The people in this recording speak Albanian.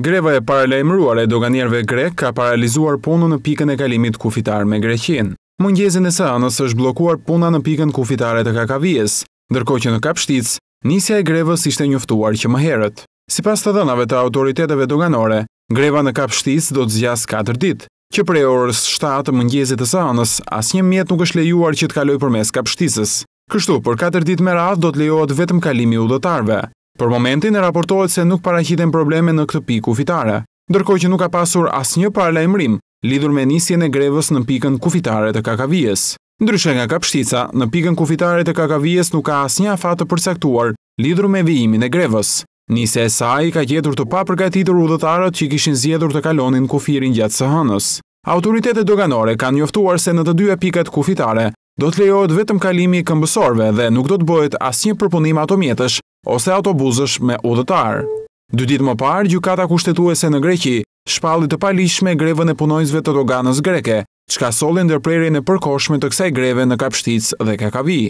Greva e paralajmëruar e doganjerve grek ka paralizuar punu në pikën e kalimit kufitar me Greqin. Mëngjezin e së është blokuar puna në pikën kufitare të kakavijes, dërko që në kapshtic, nisja e grevës ishte njëftuar që më herët. Si pas të dënave të autoriteteve doganore, greva në kapshtic do të zjas 4 dit, që prej orës 7 mëngjezit e së as një mjet nuk është lejuar që të kaloj përmes kapshticës. Kështu, për 4 dit me ratë do të lejohet vetëm kalimi udhëtarve, Për momentin e raportohet se nuk paraqiten probleme në këtë pikë kufitare, ndërkohë që nuk ka pasur asnjë paralajmërim lidhur me nisjen e grevës në pikën kufitare të Kakavijës. Ndryshe nga Kapshtica, në pikën kufitare të Kakavijës nuk ka asnjë afat të përcaktuar lidhur me vijimin e grevës. Nisja e saj ka gjetur të papërgatitur udhëtarët që kishin zjedur të kalonin kufirin gjatë së hënës. Autoritetet doganore kanë njoftuar se në të dyja pikat kufitare do të lejohet vetëm kalimi i këmbësorëve dhe nuk do të bëhet asnjë përpunim automjetësh ose autobuzësh me udhëtar. Dy ditë më parë, gjukata kushtetuese në Greqi shpalli të palishme grevën e punojnësve të doganës greke, qka solin dërprerin e përkoshme të kësaj greve në kapshtic dhe kakavi.